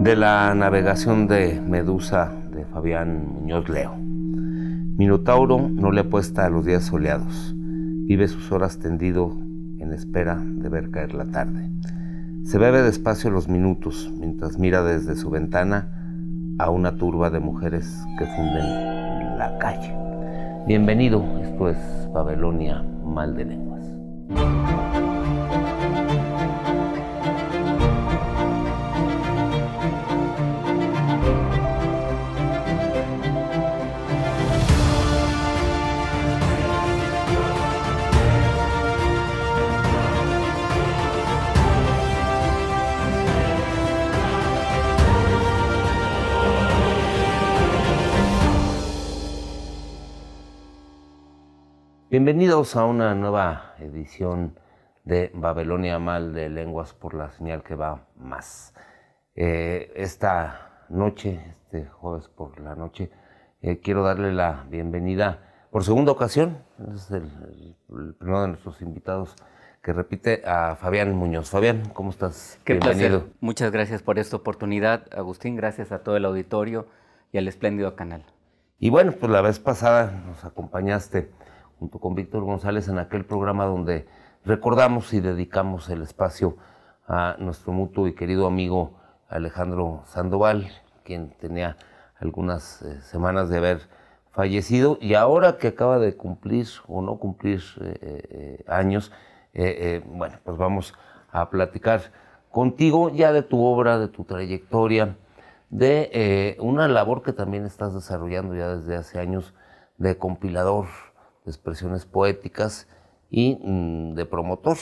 de la navegación de Medusa de Fabián Muñoz Leo. Minotauro no le apuesta a los días soleados, vive sus horas tendido en espera de ver caer la tarde. Se bebe despacio los minutos mientras mira desde su ventana a una turba de mujeres que funden la calle. Bienvenido, esto es Babilonia Mal de Lenguas. Bienvenidos a una nueva edición de Babilonia Mal de Lenguas por la señal que va más. Eh, esta noche, este jueves por la noche, eh, quiero darle la bienvenida por segunda ocasión, es el, primero de nuestros invitados que repite a Fabián Muñoz. Fabián, ¿cómo estás? Qué Bienvenido. Muchas gracias por esta oportunidad, Agustín. Gracias a todo el auditorio y al espléndido canal. Y bueno, pues la vez pasada nos acompañaste junto con Víctor González en aquel programa donde recordamos y dedicamos el espacio a nuestro mutuo y querido amigo Alejandro Sandoval, quien tenía algunas eh, semanas de haber fallecido y ahora que acaba de cumplir o no cumplir eh, eh, años, bueno, pues vamos a platicar contigo ya de tu obra, de tu trayectoria, de una labor que también estás desarrollando ya desde hace años de compilador expresiones poéticas y mm, de promotor.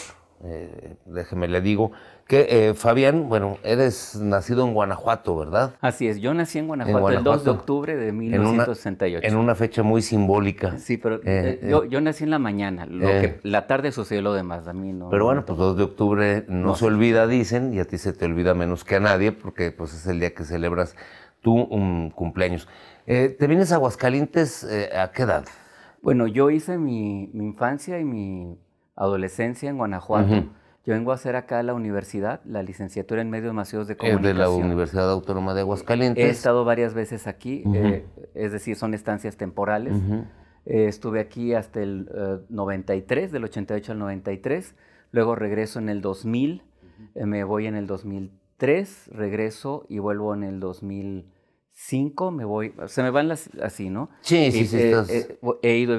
Eh, déjeme le digo que eh, Fabián, bueno, eres nacido en Guanajuato, ¿verdad? Así es, yo nací en Guanajuato, el 2 de octubre de 1968. En una, fecha muy simbólica. Sí, pero eh, yo, nací en la mañana, lo que, la tarde sucedió lo demás, a mí no. Pero bueno, pues 2 de octubre no, se olvida, dicen, y a ti se te olvida menos que a nadie, porque pues es el día que celebras tu mm, cumpleaños. ¿Te vienes a Aguascalientes a qué edad? Bueno, yo hice mi, infancia y mi adolescencia en Guanajuato. Yo vengo a hacer acá la universidad, la licenciatura en medios masivos de comunicación. Eh, es de la Universidad Autónoma de Aguascalientes. He estado varias veces aquí, eh, es decir, son estancias temporales. Eh, estuve aquí hasta el 93, del 88 al 93. Luego regreso en el 2000, me voy en el 2003, regreso y vuelvo en el 2000 cinco me voy, se me van las, así, ¿no? Sí, sí, eh, sí. Eh, eh, he ido,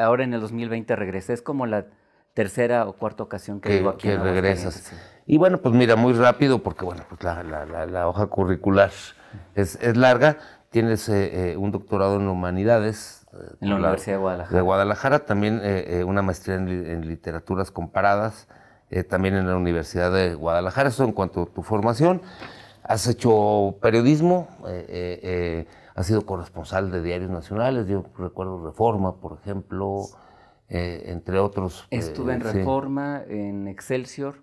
ahora en el 2020 regresé, es como la tercera o cuarta ocasión que, aquí que regresas. Y bueno, pues mira, muy rápido, porque bueno, pues la, hoja curricular es, larga. Tienes un doctorado en humanidades. En la Universidad de Guadalajara. De Guadalajara, también una maestría en, en literaturas comparadas, también en la Universidad de Guadalajara, eso en cuanto a tu formación. Has hecho periodismo, eh, eh, eh, has sido corresponsal de diarios nacionales, yo recuerdo Reforma, por ejemplo, entre otros. Estuve en Reforma, en Excelsior,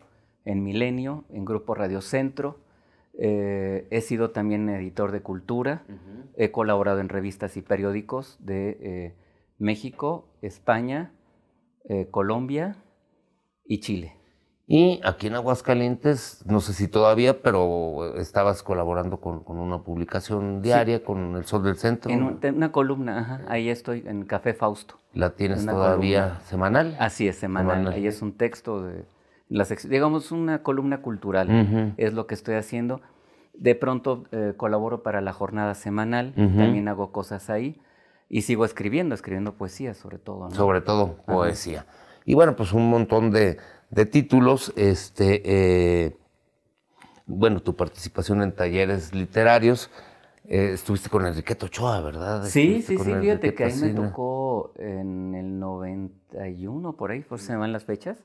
en Milenio, en Grupo Radio Centro. he sido también editor de cultura, he colaborado en revistas y periódicos de México, España, Colombia y Chile. Y aquí en Aguascalientes, no sé si todavía, pero estabas colaborando con, una publicación diaria, con El Sol del Centro. En una columna, ahí estoy, en Café Fausto. ¿La tienes todavía semanal? Así es, semanal. Ahí es un texto de, la digamos, una columna cultural, es lo que estoy haciendo. De pronto eh, colaboro para la jornada semanal, también hago cosas ahí. Y sigo escribiendo, escribiendo poesía sobre todo. Sobre todo poesía. Y bueno, pues un montón de de títulos, este, eh, bueno, tu participación en talleres literarios. Eh, estuviste con Enrique Ochoa, ¿verdad? Sí, sí, sí, fíjate que ahí me tocó en el 91, por ahí, por si se van las fechas,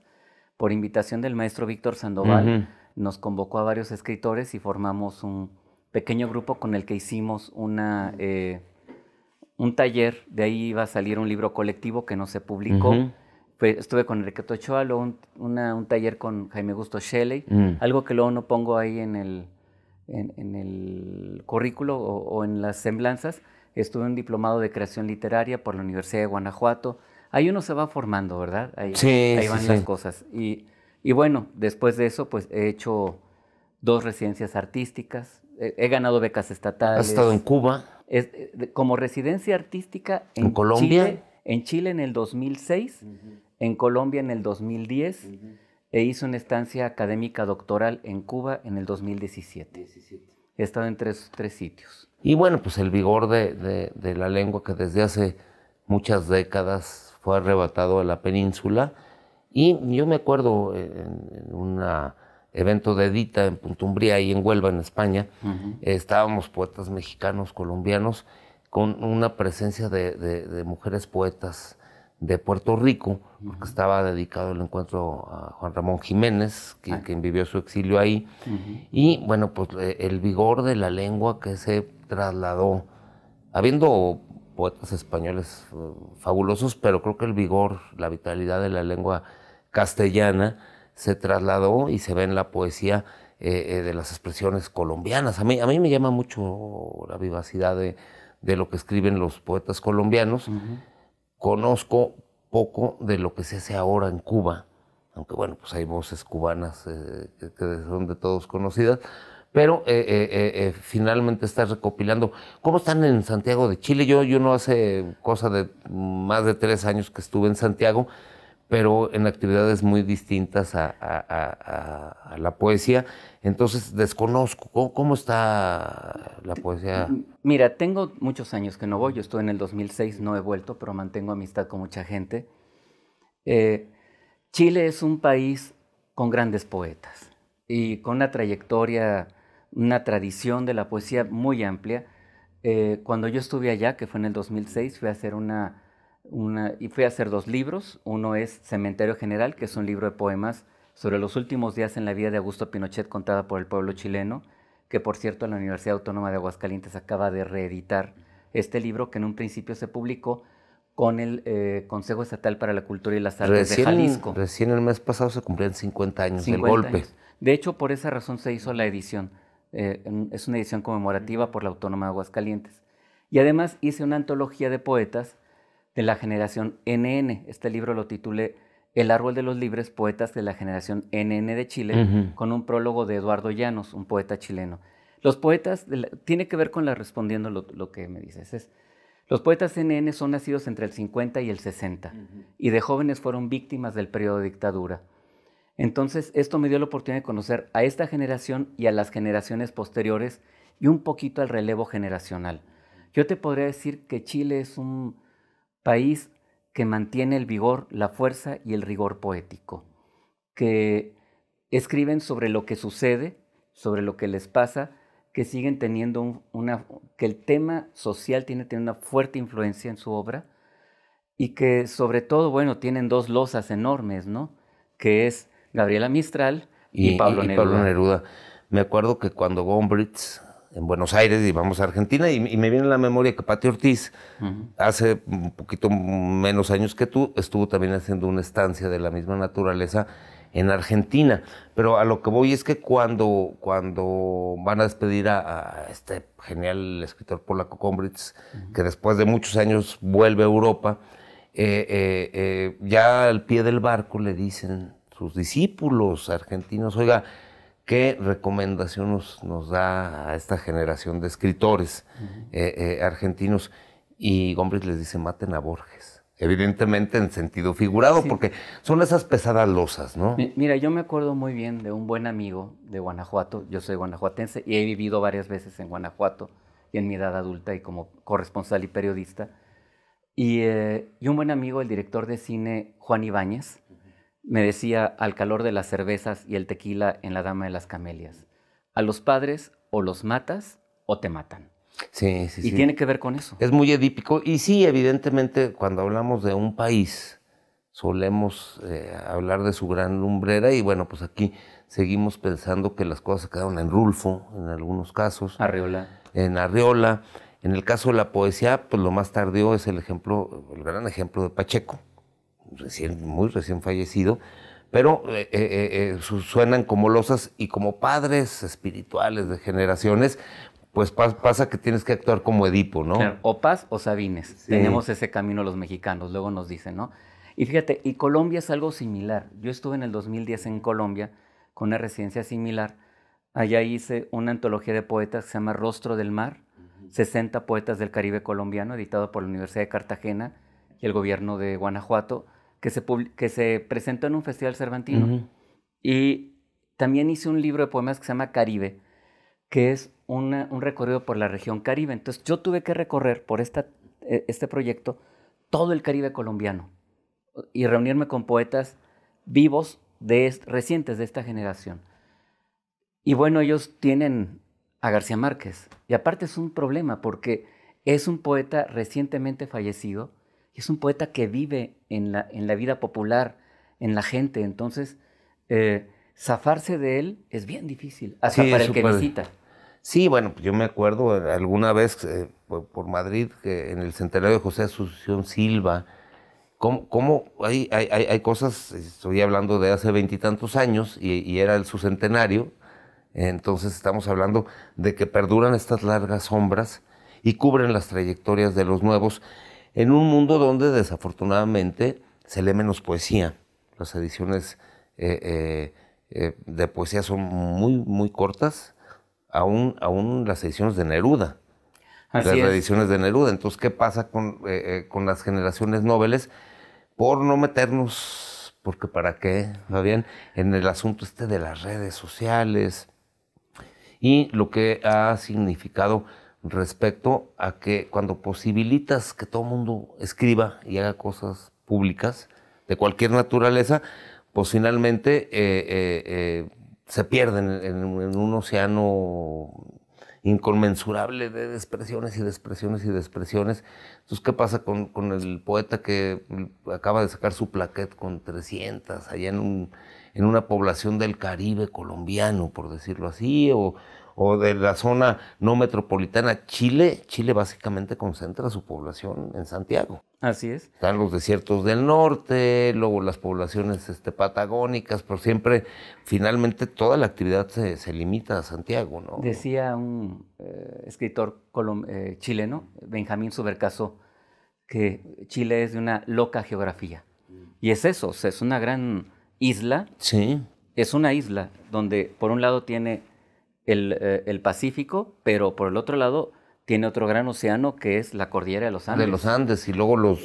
por invitación del maestro Víctor Sandoval, nos convocó a varios escritores y formamos un pequeño grupo con el que hicimos una, eh, un taller, de ahí iba a salir un libro colectivo que no se publicó estuve con Enrique Ochoa, luego un, un, taller con Jaime Gusto Shelley, mm. algo que luego no pongo ahí en el, en, el currículo o, en las semblanzas. Estuve en un diplomado de creación literaria por la Universidad de Guanajuato. Ahí uno se va formando, ¿verdad? Ahí, sí, ahí van las cosas. Y, y, bueno, después de eso, pues he hecho dos residencias artísticas, he, ganado becas estatales. ¿Has estado en Cuba? Es, eh, como residencia artística en, Colombia. en Chile en el 2006 en Colombia en el 2010 e hizo una estancia académica doctoral en Cuba en el 2017. He estado en tres, sitios. Y bueno, pues el vigor de, la lengua que desde hace muchas décadas fue arrebatado a la península. Y yo me acuerdo eh, en, un evento de Edita en Puntumbría y en Huelva, en España, estábamos poetas mexicanos, colombianos, con una presencia de, de mujeres poetas de Puerto Rico, porque estaba dedicado el encuentro a Juan Ramón Jiménez, quien ah. vivió su exilio ahí. Y bueno, pues eh, el vigor de la lengua que se trasladó, habiendo poetas españoles eh, fabulosos, pero creo que el vigor, la vitalidad de la lengua castellana se trasladó y se ve en la poesía eh, de las expresiones colombianas. A mí, a mí me llama mucho la vivacidad de, lo que escriben los poetas colombianos. Conozco poco de lo que se hace ahora en Cuba, aunque bueno, pues hay voces cubanas eh, que son de todos conocidas, pero eh, eh, finalmente está recopilando. ¿Cómo están en Santiago de Chile? Yo, yo no hace cosa de más de tres años que estuve en Santiago pero en actividades muy distintas a, la poesía. Entonces, desconozco, ¿Cómo, está la poesía? Mira, tengo muchos años que no voy, yo estuve en el 2006, no he vuelto, pero mantengo amistad con mucha gente. Eh, Chile es un país con grandes poetas y con una trayectoria, una tradición de la poesía muy amplia. Eh, cuando yo estuve allá, que fue en el 2006, fui a hacer una y fui a hacer dos libros. Uno es Cementerio General, que es un libro de poemas sobre los últimos días en la vida de Augusto Pinochet contada por el pueblo chileno, que por cierto la Universidad Autónoma de Aguascalientes acaba de reeditar este libro que en un principio se publicó con el eh, Consejo Estatal para la Cultura y las Artes de Jalisco. Recién el mes pasado se cumplían 50 años del golpe. De hecho, por esa razón se hizo la edición. Eh, es una edición conmemorativa por la Autónoma de Aguascalientes. Y además hice una antología de poetas de la generación NN. Este libro lo titulé El árbol de los libres, poetas de la generación NN de Chile, con un prólogo de Eduardo Llanos, un poeta chileno. Los poetas, tiene que ver con la respondiendo lo, que me dices, es, los poetas NN son nacidos entre el 50 y el 60 y de jóvenes fueron víctimas del periodo de dictadura. Entonces, esto me dio la oportunidad de conocer a esta generación y a las generaciones posteriores y un poquito al relevo generacional. Yo te podría decir que Chile es un país que mantiene el vigor, la fuerza y el rigor poético, que escriben sobre lo que sucede, sobre lo que les pasa, que siguen teniendo una, que el tema social tiene, una fuerte influencia en su obra y que sobre todo, bueno, tienen dos losas enormes, ¿no? Que es Gabriela Mistral y, Pablo, Neruda. Pablo Neruda. Me acuerdo que cuando Gombrich en Buenos Aires y vamos a Argentina. Y, me viene a la memoria que Pati Ortiz, hace un poquito menos años que tú, estuvo también haciendo una estancia de la misma naturaleza en Argentina. Pero a lo que voy es que cuando, cuando van a despedir a, este genial escritor polaco Combritz, que después de muchos años vuelve a Europa, eh, eh, eh, ya al pie del barco le dicen sus discípulos argentinos, oiga, ¿Qué recomendación nos, da a esta generación de escritores eh, eh, argentinos? Y Gómez les dice, maten a Borges. Evidentemente en sentido figurado, porque son esas pesadas losas, ¿no? Mira, yo me acuerdo muy bien de un buen amigo de Guanajuato, yo soy guanajuatense y he vivido varias veces en Guanajuato y en mi edad adulta y como corresponsal y periodista. Y, eh, y un buen amigo, el director de cine Juan Ibáñez, me decía al calor de las cervezas y el tequila en La Dama de las Camelias. A los padres o los matas o te matan. Sí, sí, y tiene que ver con eso. Es muy edípico. Y sí, evidentemente, cuando hablamos de un país, solemos eh, hablar de su gran lumbrera. Y bueno, pues aquí seguimos pensando que las cosas quedaron en Rulfo, en algunos casos. Arriola. En Arriola. En el caso de la poesía, pues lo más tardío es el ejemplo, el gran ejemplo de Pacheco recién, muy recién fallecido, pero eh, eh, eh, suenan como losas y como padres espirituales de generaciones, pues pasa que tienes que actuar como Edipo, ¿no? O Paz o Sabines. Tenemos ese camino los mexicanos, luego nos dicen, ¿no? Y fíjate, y Colombia es algo similar. Yo estuve en el 2010 en Colombia con una residencia similar. Allá hice una antología de poetas que se llama Rostro del Mar, 60 poetas del Caribe colombiano, editado por la Universidad de Cartagena y el gobierno de Guanajuato que se, presentó en un festival cervantino. Y también hice un libro de poemas que se llama Caribe, que es un recorrido por la región Caribe. Entonces yo tuve que recorrer por esta, e, este proyecto todo el Caribe colombiano y reunirme con poetas vivos de recientes de esta generación. Y bueno, ellos tienen a García Márquez. Y aparte es un problema porque es un poeta recientemente fallecido es un poeta que vive en la, en la vida popular, en la gente. Entonces, eh, zafarse de él es bien difícil, hasta para el que visita. Sí, bueno, yo me acuerdo alguna vez eh, por, Madrid, que en el centenario de José Asunción Silva, ¿Cómo, hay, hay, cosas, estoy hablando de hace veintitantos años y, y, era el su centenario, entonces estamos hablando de que perduran estas largas sombras y cubren las trayectorias de los nuevos en un mundo donde desafortunadamente se lee menos poesía. Las ediciones eh, eh, eh, de poesía son muy, muy cortas, aún, aún las ediciones de Neruda. las ediciones de Neruda. Entonces, ¿qué pasa con, con las generaciones noveles? Por no meternos, porque para qué, Fabián, en el asunto este de las redes sociales y lo que ha significado respecto a que cuando posibilitas que todo el mundo escriba y haga cosas públicas de cualquier naturaleza, pues finalmente eh, eh, eh, se pierden en, un océano inconmensurable de expresiones y de expresiones y de expresiones. Entonces, ¿qué pasa con, con, el poeta que acaba de sacar su plaquet con 300 allá en, un, en una población del Caribe colombiano, por decirlo así? O, o de la zona no metropolitana. Chile, Chile básicamente concentra su población en Santiago. Así es. Están los desiertos del norte, luego las poblaciones este, patagónicas, por siempre, finalmente, toda la actividad se, limita a Santiago, ¿no? Decía un eh, escritor eh, chileno, Benjamín Subercaso, que Chile es de una loca geografía. Y es eso, es una gran isla. Sí. Es una isla donde, por un lado, tiene eh, el, Pacífico, pero por el otro lado tiene otro gran océano que es la cordillera de los Andes. De los Andes y luego los,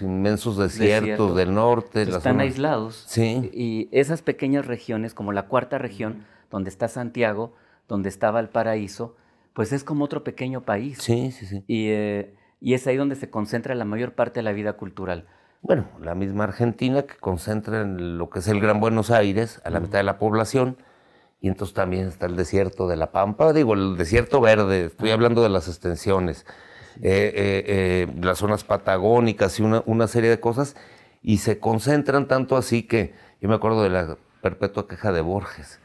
inmensos, los desiertos del norte. están aislados. Sí. Y esas pequeñas regiones, como la cuarta región, donde está Santiago, donde estaba el paraíso, pues es como otro pequeño país. Sí, sí, sí. Eh, y, es ahí donde se concentra la mayor parte de la vida cultural. Bueno, la misma Argentina que concentra en lo que es el Gran Buenos Aires, a la mitad de la población, y entonces también está el desierto de la Pampa, digo, el desierto verde, estoy hablando de las extensiones, eh, eh, eh, las zonas patagónicas y una, serie de cosas, y se concentran tanto así que yo me acuerdo de la perpetua queja de Borges,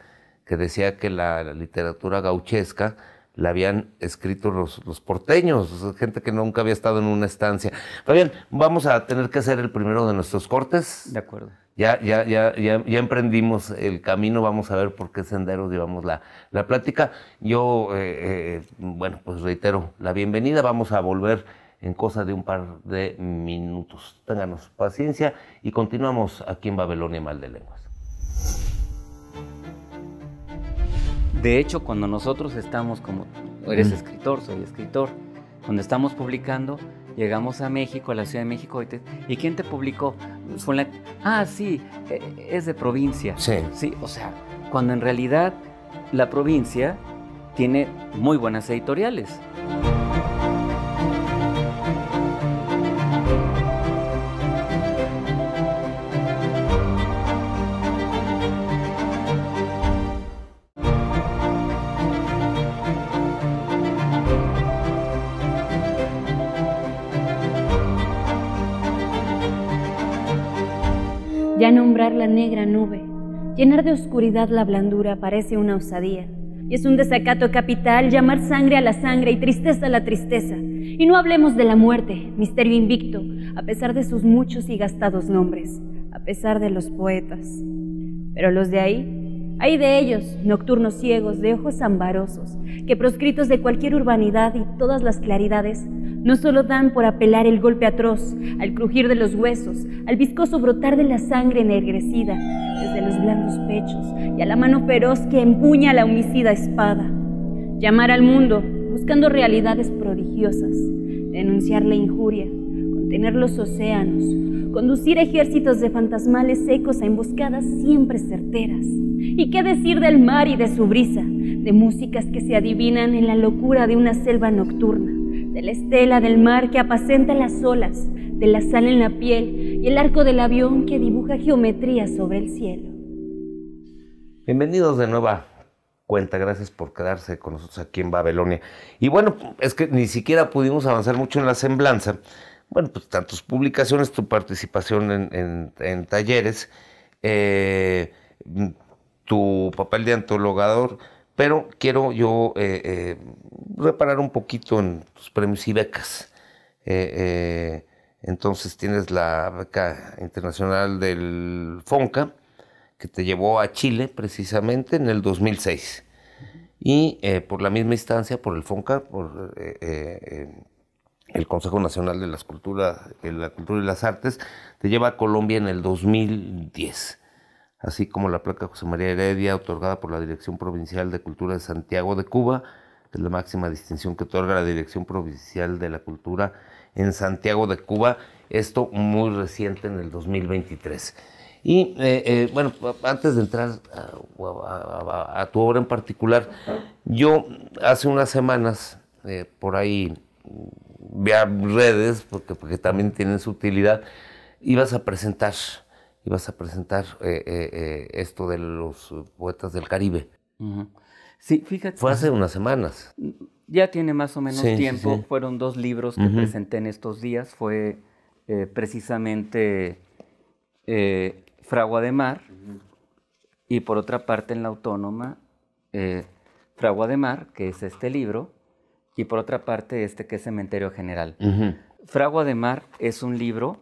que decía que la literatura gauchesca la habían escrito los, porteños, gente que nunca había estado en una estancia. bien, vamos a tener que hacer el primero de nuestros cortes. De acuerdo. Ya, ya, ya, ya, emprendimos el camino, vamos a ver por qué senderos llevamos la, la plática. Yo, eh, eh, bueno, pues reitero la bienvenida, vamos a volver en cosa de un par de minutos. Ténganos paciencia y continuamos aquí en Babilonia Mal de Lenguas. De hecho, cuando nosotros estamos como, eres escritor, soy escritor, cuando estamos publicando, llegamos a México, a la Ciudad de México, y, quién te publicó? ah, sí, e, es de provincia. Sí. Sí, o sea, cuando en realidad la provincia tiene muy buenas editoriales. Ya nombrar la negra nube, llenar de oscuridad la blandura parece una osadía. Y es un desacato capital llamar sangre a la sangre y tristeza a la tristeza. Y no hablemos de la muerte, misterio invicto, a pesar de sus muchos y gastados nombres, a pesar de los poetas. Pero los de ahí, hay de ellos, nocturnos ciegos, de ojos ambarosos, que proscritos de cualquier urbanidad y todas las claridades, no solo dan por apelar el golpe atroz, al crujir de los huesos, al viscoso brotar de la sangre energrecida, desde los blandos pechos y a la mano feroz que empuña la homicida espada. Llamar al mundo buscando realidades prodigiosas, denunciar la injuria, contener los océanos, conducir ejércitos de fantasmales secos a emboscadas siempre certeras. ¿Y qué decir del mar y de su brisa, de músicas que se adivinan en la locura de una selva nocturna? de la estela del mar que apacenta las olas, de la sal en la piel y el arco del avión que dibuja geometría sobre el cielo. Bienvenidos de nueva cuenta, gracias por quedarse con nosotros aquí en Babilonia. Y bueno, es que ni siquiera pudimos avanzar mucho en la semblanza. Bueno, pues tantas publicaciones, tu participación en, talleres, eh, tu papel de antologador, pero quiero yo eh, eh, reparar un poquito en tus premios y becas. Eh, entonces tienes la beca internacional del FONCA, que te llevó a Chile precisamente en el 2006. Y por la misma instancia, por el FONCA, por el Consejo Nacional de las Culturas, de la Cultura y las Artes, te lleva a Colombia en el 2010 así como la placa José María Heredia, otorgada por la Dirección Provincial de Cultura de Santiago de Cuba, que es la máxima distinción que otorga la Dirección Provincial de la Cultura en Santiago de Cuba, esto muy reciente en el 2023. Y eh, eh, bueno, antes de entrar a, tu obra en particular, yo hace unas semanas eh, por ahí vi a redes, porque, porque también tienen su utilidad, ibas a presentar ibas a presentar eh, eh, eh, esto de los poetas del Caribe. Sí, fíjate. Fue hace unas semanas. Ya tiene más o menos tiempo. Fueron dos libros que presenté en estos días. Fue precisamente Fragua de Mar y por otra parte en la Autónoma, Fragua de Mar, que es este libro, y por otra parte este que es Cementerio General. Fragua de Mar es un libro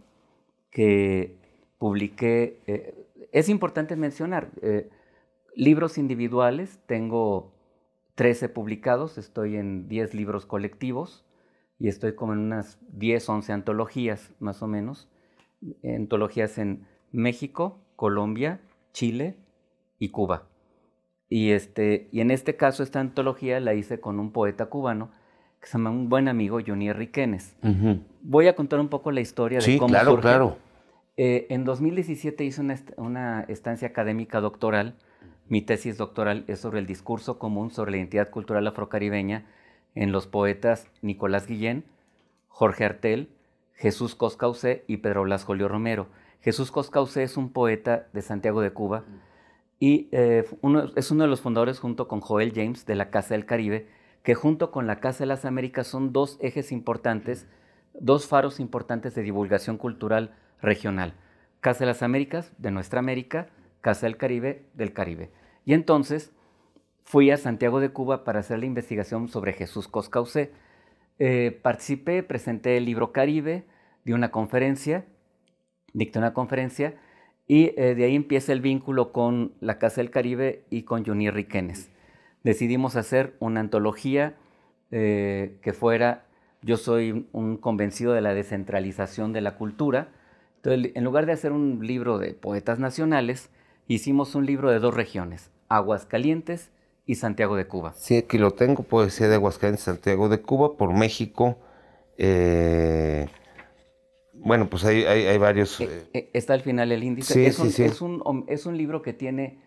que publiqué, eh, es importante mencionar, eh, libros individuales, tengo 13 publicados, estoy en 10 libros colectivos y estoy como en unas 10, 11 antologías más o menos, antologías en México, Colombia, Chile y Cuba. Y, este, y en este caso esta antología la hice con un poeta cubano que se llama un buen amigo Johnny Riquenes. Voy a contar un poco la historia de sí, cómo claro, claro. Eh, en 2017 hice una, estancia académica doctoral. Mi tesis doctoral es sobre el discurso común sobre la identidad cultural afrocaribeña en los poetas Nicolás Guillén, Jorge Artel, Jesús Coscausé, y Pedro Blas Romero. Jesús Coscausé es un poeta de Santiago de Cuba y eh, es uno de los fundadores junto con Joel James de la Casa del Caribe, que junto con la Casa de las Américas son dos ejes importantes, dos faros importantes de divulgación cultural regional. Casa de las Américas, de nuestra América, Casa del Caribe, del Caribe. Y entonces fui a Santiago de Cuba para hacer la investigación sobre Jesús coscausé Eh, participé, presenté el libro Caribe, di una conferencia, dicté una conferencia, y eh, de ahí empieza el vínculo con la Casa del Caribe y con junir Riquenes. Decidimos hacer una antología eh, que fuera, yo soy un convencido de la descentralización de la cultura, entonces, en lugar de hacer un libro de poetas nacionales, hicimos un libro de dos regiones, Aguascalientes y Santiago de Cuba. Sí, aquí lo tengo, poesía de Aguascalientes, Santiago de Cuba, por México. Eh, bueno, pues hay, hay, varios... Eh, eh, está al final el índice. es, un, Es, un, libro que tiene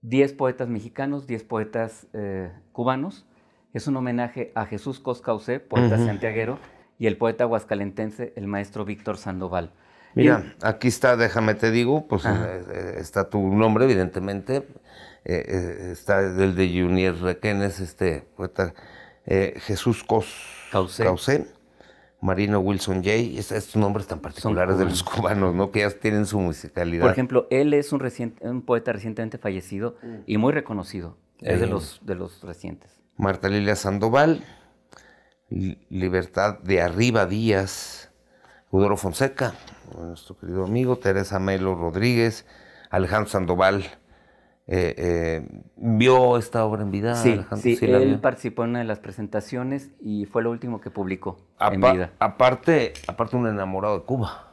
10 poetas mexicanos, 10 poetas cubanos. Es un homenaje a Jesús Coscaucé, poeta santiaguero, y el poeta aguascalentense, el maestro Víctor Sandoval. Mira, aquí está, déjame te digo, pues eh, eh, está tu nombre, evidentemente. Eh, está el de Junior Requenes, este poeta Jesús Cos Marino Wilson Jay, estos nombres tan particulares de los cubanos, ¿no? Que ya tienen su musicalidad. Por ejemplo, él es un, poeta recientemente fallecido y muy reconocido. Es de los, de los recientes. Marta Lilia Sandoval, Libertad de Arriba Díaz, Eudoro Fonseca, nuestro querido amigo, Teresa Melo Rodríguez, Alejandro Sandoval. Eh, eh, ¿Vio esta obra en vida? Sí, sí, él participó en una de las presentaciones y fue lo último que publicó en vida. Aparte, aparte un enamorado de Cuba.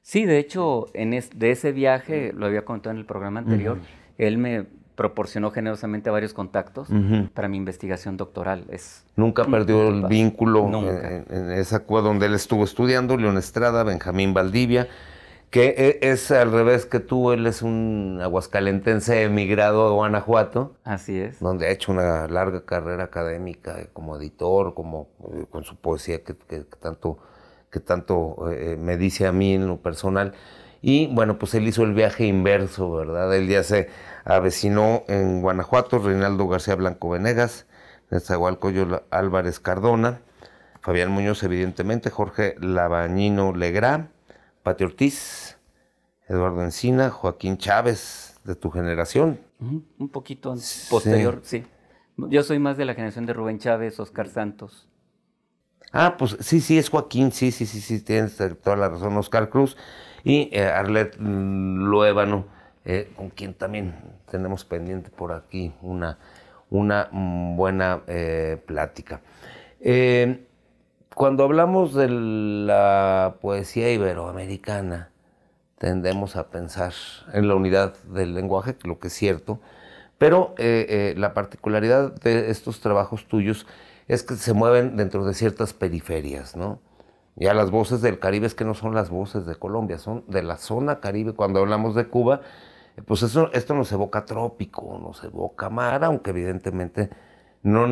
Sí, de hecho, de ese viaje, lo había contado en el programa anterior, él me proporcionó generosamente varios contactos para mi investigación doctoral. Es Nunca perdió el vínculo eh, eh, En, esa cueva donde él estuvo estudiando, León Estrada, Benjamín Valdivia, que e, es al revés que tú, él es un aguascalentense emigrado a Guanajuato. Así es. Donde ha hecho una larga carrera académica como editor, como eh, con su poesía que, tanto, que tanto me dice a mí en lo personal. Y bueno, pues él hizo el viaje inverso, ¿verdad? Él ya se avecinó en Guanajuato Reinaldo García Blanco Venegas, Nezahualcóyotl Álvarez Cardona, Fabián Muñoz, evidentemente, Jorge Labañino Legrá, Pati Ortiz, Eduardo Encina, Joaquín Chávez, de tu generación. Un poquito posterior, sí. Yo soy más de la generación de Rubén Chávez, Oscar Santos. Ah, pues sí, sí, es Joaquín, sí, sí, sí, sí, tienes toda la razón, Oscar Cruz y eh, Arlet Loébano. Eh, con quien también tenemos pendiente por aquí una, una mm, buena eh, plática. Eh, cuando hablamos de la poesía iberoamericana, tendemos a pensar en la unidad del lenguaje, lo que es cierto, pero la particularidad de estos trabajos tuyos es que se mueven dentro de ciertas periferias, ¿no? Ya las voces del Caribe es que no son las voces de Colombia, son de la zona Caribe. Cuando hablamos de Cuba, eh, pues esto nos evoca trópico, nos evoca mar, aunque evidentemente no,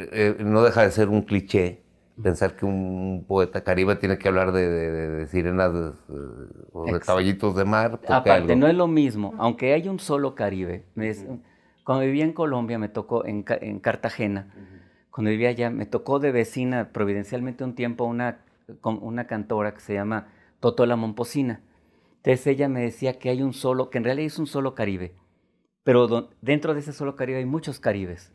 eh, no, deja de ser un cliché pensar que un poeta caribe tiene que hablar de, sirenas o de caballitos de mar. Aparte, no es lo mismo, aunque hay un solo caribe. cuando vivía en Colombia, me tocó en, Cartagena, cuando vivía allá, me tocó de vecina providencialmente un tiempo una, una cantora que se llama Totola Momposina. Entonces ella me decía que hay un solo, que en realidad es un solo Caribe, pero dentro de ese solo Caribe hay muchos Caribes.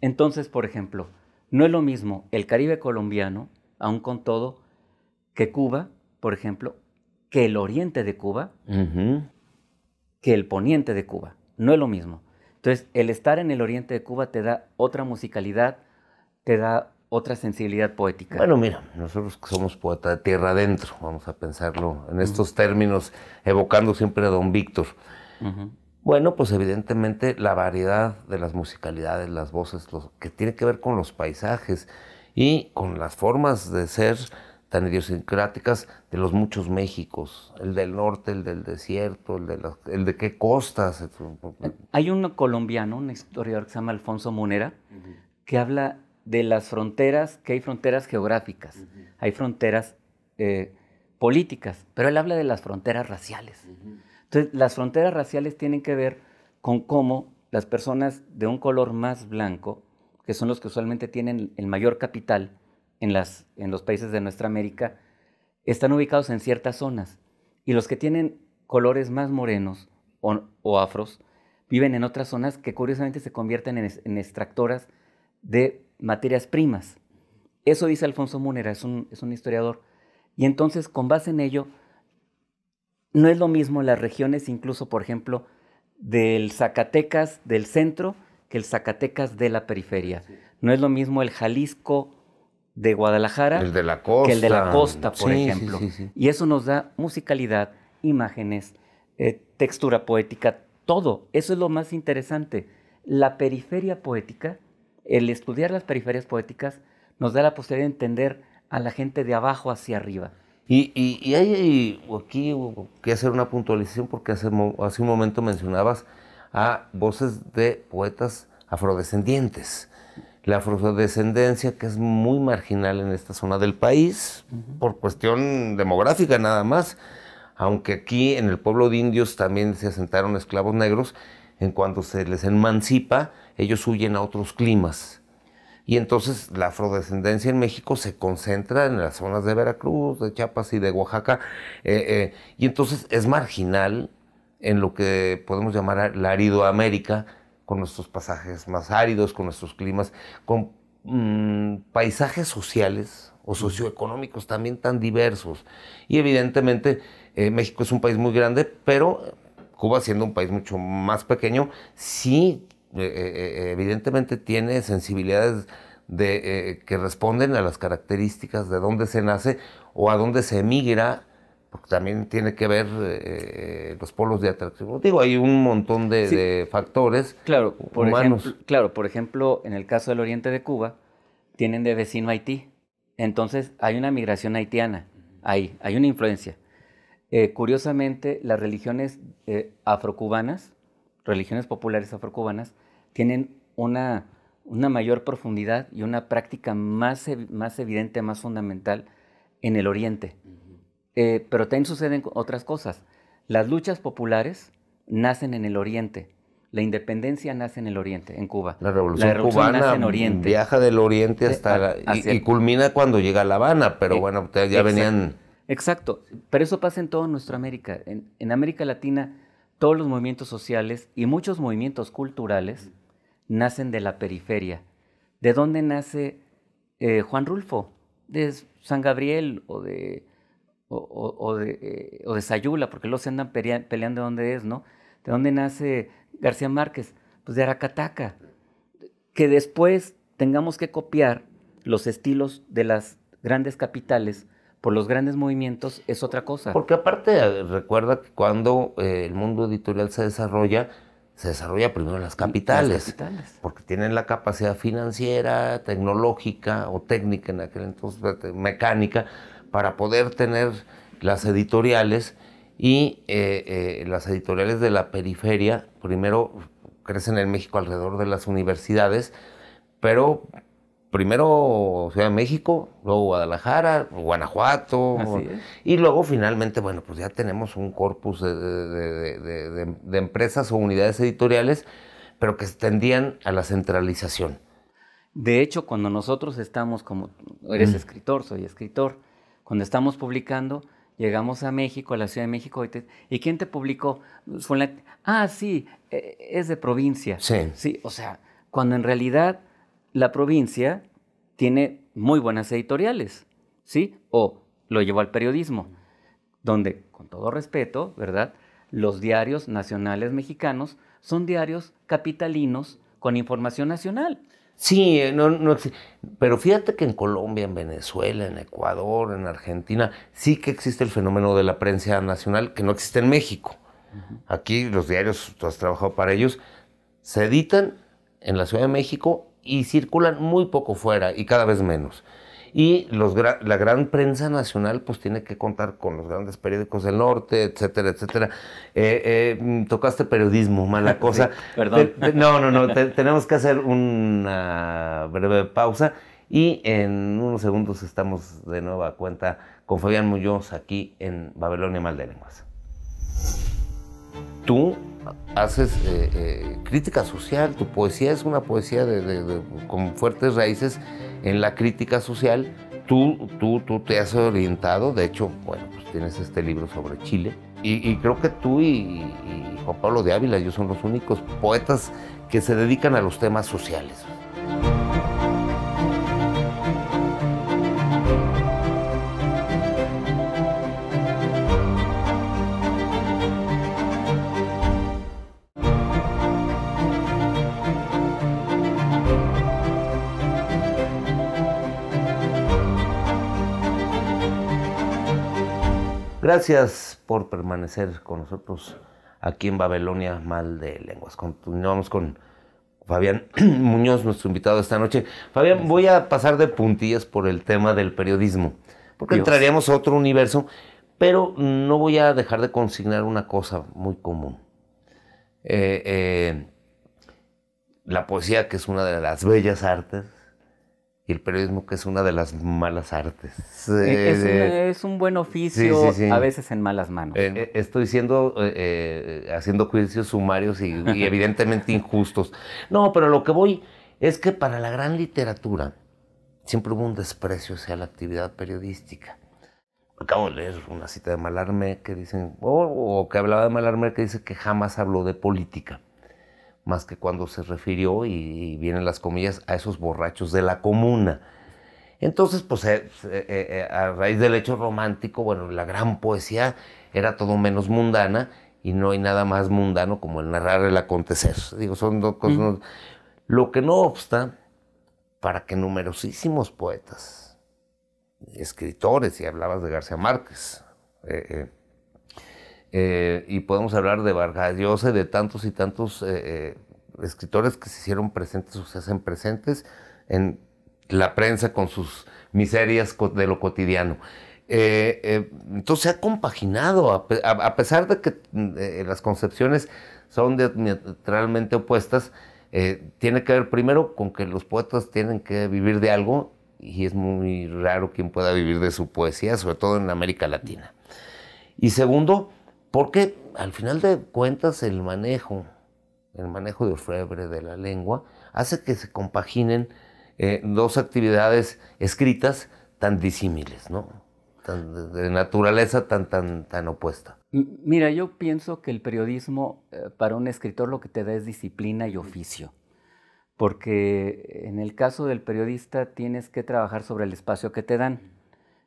Entonces, por ejemplo, no es lo mismo el Caribe colombiano, aún con todo, que Cuba, por ejemplo, que el oriente de Cuba, que el poniente de Cuba. No es lo mismo. Entonces, el estar en el oriente de Cuba te da otra musicalidad, te da otra sensibilidad poética? Bueno, mira, nosotros que somos poeta de tierra adentro, vamos a pensarlo en estos términos, evocando siempre a don Víctor. Bueno, pues evidentemente la variedad de las musicalidades, las voces, lo que tiene que ver con los paisajes y con las formas de ser tan idiosincráticas de los muchos Méxicos, el del norte, el del desierto, el de, el de qué costas. Hay un colombiano, un historiador que se llama Alfonso Munera, que habla de las fronteras, que hay fronteras geográficas, hay fronteras eh, políticas, pero él habla de las fronteras raciales. Entonces, las fronteras raciales tienen que ver con cómo las personas de un color más blanco, que son los que usualmente tienen el mayor capital en, las, en los países de nuestra América, están ubicados en ciertas zonas. Y los que tienen colores más morenos o, afros viven en otras zonas que curiosamente se convierten en, en extractoras de materias primas. Eso dice Alfonso Munera, es un, historiador. Y entonces, con base en ello, no es lo mismo las regiones, incluso, por ejemplo, del Zacatecas del centro que el Zacatecas de la periferia. No es lo mismo el Jalisco de Guadalajara que el de la costa, por ejemplo. y eso nos da musicalidad, imágenes, eh, textura poética, todo. Eso es lo más interesante. La periferia poética el estudiar las periferias poéticas nos da la posibilidad de entender a la gente de abajo hacia arriba. Y, hay aquí quiero hacer una puntualización porque hace, un momento mencionabas a voces de poetas afrodescendientes. La afrodescendencia que es muy marginal en esta zona del país por cuestión demográfica nada más, aunque aquí en el pueblo de indios también se asentaron esclavos negros, en cuanto se les emancipa, ellos huyen a otros climas. Y entonces la afrodescendencia en México se concentra en las zonas de Veracruz, de Chiapas y de Oaxaca. Eh, eh, y entonces es marginal en lo que podemos llamar la aridoamérica, con nuestros pasajes más áridos, con nuestros climas, con mm, paisajes sociales o socioeconómicos también tan diversos. Y evidentemente eh, México es un país muy grande, pero Cuba siendo un país mucho más pequeño, sí eh, eh, eh, evidentemente tiene sensibilidades de, que responden a las características de dónde se nace o a dónde se emigra, porque también tiene que ver los polos de atracción. Digo, hay un montón de, factores claro, por humanos. Ejemplo, claro, por ejemplo, en el caso del oriente de Cuba, tienen de vecino Haití. Entonces hay una migración haitiana, ahí, hay una influencia. curiosamente, las religiones afrocubanas, religiones populares afrocubanas, tienen una, una mayor profundidad y una práctica más, más evidente, más fundamental en el Oriente. Eh, pero también suceden otras cosas. Las luchas populares nacen en el Oriente. La independencia nace en el Oriente, en Cuba. La revolución, cubana nace en Oriente. viaja del Oriente eh, hasta y, culmina cuando llega a La Habana, pero eh, bueno, ya venían. Exacto, pero eso pasa en toda nuestra América. En, América Latina, todos los movimientos sociales y muchos movimientos culturales nacen de la periferia. ¿De dónde nace eh, Juan Rulfo? De San Gabriel o de, o, eh, de, Sayula, porque luego se andan peleando de dónde es, ¿no? ¿De dónde nace García Márquez? Pues de Aracataca. Que después tengamos que copiar los estilos de las grandes capitales por los grandes movimientos es otra cosa. Porque aparte, eh, recuerda que cuando el mundo editorial se desarrolla, se desarrolla primero en las capitales, porque tienen la capacidad financiera, tecnológica o técnica en aquel entonces, mecánica, para poder tener las editoriales y eh, eh, las editoriales de la periferia, primero crecen en México alrededor de las universidades, pero primero Ciudad de México, luego Guadalajara, Guanajuato, y luego finalmente, bueno, pues ya tenemos un corpus de, empresas o unidades editoriales, pero que se tendían a la centralización. De hecho, cuando nosotros estamos como, eres mm. escritor, soy escritor, cuando estamos publicando, llegamos a México, a la Ciudad de México, y, quién te publicó? ah, sí, e, es de provincia. Sí. Sí, o sea, cuando en realidad la provincia tiene muy buenas editoriales, ¿sí? O lo llevó al periodismo, donde, con todo respeto, ¿verdad? Los diarios nacionales mexicanos son diarios capitalinos con información nacional. Sí, eh, no, pero fíjate que en Colombia, en Venezuela, en Ecuador, en Argentina, sí que existe el fenómeno de la prensa nacional que no existe en México. Aquí los diarios, tú has trabajado para ellos, se editan en la Ciudad de México y circulan muy poco fuera y cada vez menos. Y los, la gran prensa nacional pues tiene que contar con los grandes periódicos del norte, etcétera, etcétera. Eh, eh, mm, tocaste periodismo, mala cosa. perdón. no, no, no, tenemos que hacer una breve pausa y en unos segundos estamos de nueva cuenta con Fabián Muñoz aquí en Babilonia Lenguas. Tú haces eh, eh, crítica social, tu poesía es una poesía de, con fuertes raíces en la crítica social. Tú, tú, tú te has orientado, de hecho, bueno, pues tienes este libro sobre Chile. Y, creo que tú y, Juan Pablo de Ávila, ellos son los únicos poetas que se dedican a los temas sociales. Gracias por permanecer con nosotros aquí en Babilonia Mal de Lenguas. Continuamos con Fabián Muñoz, nuestro invitado esta noche. Fabián, voy a pasar de puntillas por el tema del periodismo, porque entraríamos a otro universo, pero no voy a dejar de consignar una cosa muy común. Eh, eh, la poesía, que es una de las bellas artes, y el periodismo que es una de las malas artes. E-, es, un buen oficio, a veces en malas manos. Eh, eh, estoy siendo, eh, haciendo juicios sumarios y, evidentemente injustos. No, pero lo que voy es que para la gran literatura siempre hubo un desprecio hacia la actividad periodística. Acabo de leer una cita de Malarme que dicen, o, o que hablaba de Malarmé que dice que jamás habló de política más que cuando se refirió, y, vienen las comillas, a esos borrachos de la comuna. Entonces, pues eh, eh, eh, a raíz del hecho romántico, bueno, la gran poesía era todo menos mundana y no hay nada más mundano como el narrar el acontecer. Digo, son dos cosas. Mm. Lo que no obsta para que numerosísimos poetas, escritores, y hablabas de García Márquez, eh, eh, y podemos hablar de Vargas Llosa, de tantos y tantos eh, eh, escritores que se hicieron presentes o se hacen presentes en la prensa con sus miserias de lo cotidiano. entonces se ha compaginado, a, pesar de que las concepciones son diametralmente opuestas, tiene que ver primero con que los poetas tienen que vivir de algo y es muy raro quien pueda vivir de su poesía, sobre todo en América Latina. Y segundo, porque al final de cuentas el manejo, el manejo de orfebre de la lengua, hace que se compaginen eh, dos actividades escritas tan disímiles, ¿no? de naturaleza tan, tan, tan opuesta. Mira, yo pienso que el periodismo eh, para un escritor lo que te da es disciplina y oficio, porque eh, en el caso del periodista tienes que trabajar sobre el espacio que te dan,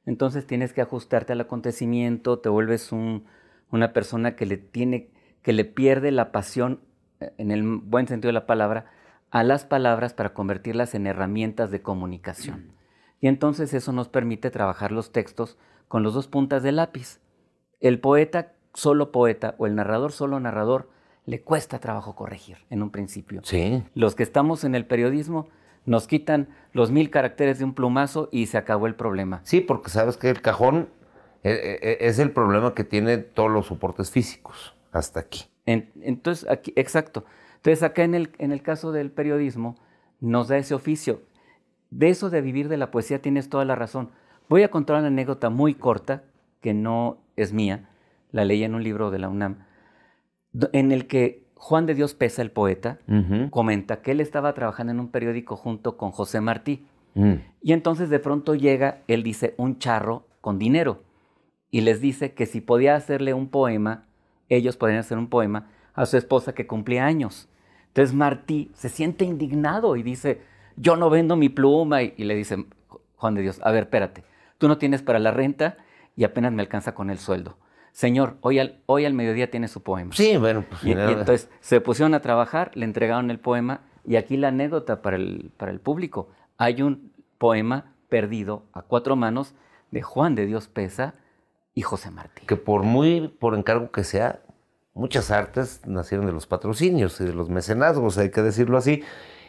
entonces tienes que ajustarte al acontecimiento, te vuelves un una persona que le tiene, que le pierde la pasión, eh, en el buen sentido de la palabra, a las palabras para convertirlas en herramientas de comunicación. Y entonces eso nos permite trabajar los textos con los dos puntas del lápiz. El poeta solo poeta o el narrador solo narrador le cuesta trabajo corregir en un principio. Sí. Los que estamos en el periodismo nos quitan los mil caracteres de un plumazo y se acabó el problema. Sí, porque sabes que el cajón e, e, e, es el problema que tiene todos los soportes físicos hasta aquí. entonces, aquí, exacto. Entonces, acá en el, en el caso del periodismo, nos da ese oficio. De eso de vivir de la poesía tienes toda la razón. Voy a contar una anécdota muy corta, que no es mía, la leí en un libro de la UNAM, en el que Juan de Dios Pesa, el poeta, comenta que él estaba trabajando en un periódico junto con José Martí. Mm. Y entonces de pronto llega, él dice, un charro con dinero y les dice que si podía hacerle un poema, ellos podían hacer un poema a su esposa que cumplía años. Entonces Martí se siente indignado y dice, yo no vendo mi pluma. Y, le dice Juan de Dios, a ver, espérate, tú no tienes para la renta y apenas me alcanza con el sueldo. Señor, hoy al, hoy al mediodía tiene su poema. Sí, bueno. Pues, y, y entonces se pusieron a trabajar, le entregaron el poema y aquí la anécdota para para el público. Hay un poema perdido a cuatro manos de Juan de Dios Pesa, y José Martí. Que por muy por encargo que sea, muchas artes nacieron de los patrocinios y de los mecenazgos, hay que decirlo así.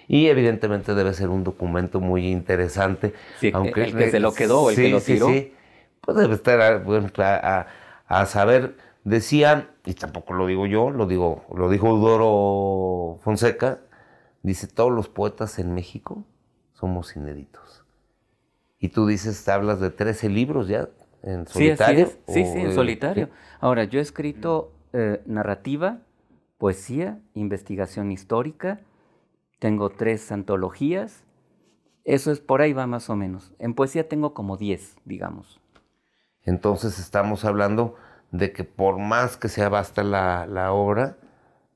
Y evidentemente debe ser un documento muy interesante. aunque el que se lo quedó, el que lo tiró. Sí, sí. Pues debe estar ah, a, saber. Decían, y tampoco lo digo yo, lo, digo, lo dijo Udoro Fonseca, dice, todos los poetas en México somos inéditos. Y tú dices, hablas de 13 libros ya, en solitario. Sí, sí, en solitario. Ahora, yo he escrito eh, narrativa, poesía, investigación histórica, tengo tres antologías, eso es por ahí va más o menos. En poesía tengo como diez, digamos. Entonces estamos hablando de que por más que sea basta la, obra,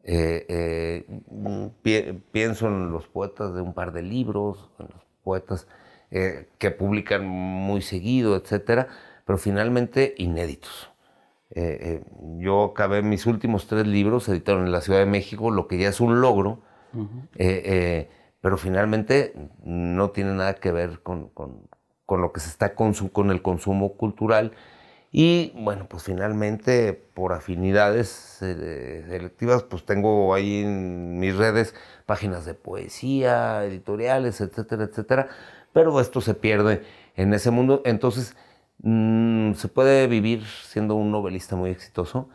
eh, eh, pienso en los poetas de un par de libros, en los poetas que publican muy seguido, etcétera, pero finalmente inéditos. Eh, eh, yo acabé mis últimos tres libros, editaron en la Ciudad de México, lo que ya es un logro, eh, pero finalmente no tiene nada que ver con, con lo que se está con el consumo cultural. Y bueno, pues finalmente por afinidades selectivas, pues tengo ahí en mis redes páginas de poesía, editoriales, etcétera, etcétera, pero esto se pierde en ese mundo. Entonces, Mm, se puede vivir siendo un novelista muy exitoso,